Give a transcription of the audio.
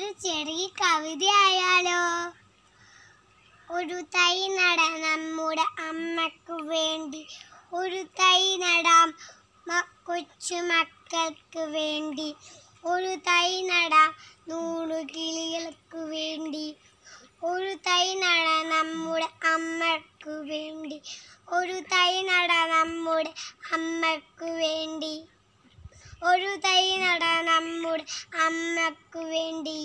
ഒരു ചെറിയ കവിതയായാലോ ഒരു തൈ നട നമ്മുടെ അമ്മക്ക് വേണ്ടി ഒരു തൈ നടാം കൊച്ചു മക്കൾക്ക് വേണ്ടി ഒരു തൈ നടാം നൂറ് കിളികൾക്ക് വേണ്ടി ഒരു തൈ നട നമ്മുടെ അമ്മക്ക് വേണ്ടി ഒരു തൈ നട നമ്മുടെ അമ്മക്ക് വേണ്ടി ഒരു തൈ നടാൻ നമ്മുടെ അമ്മക്കു വേണ്ടി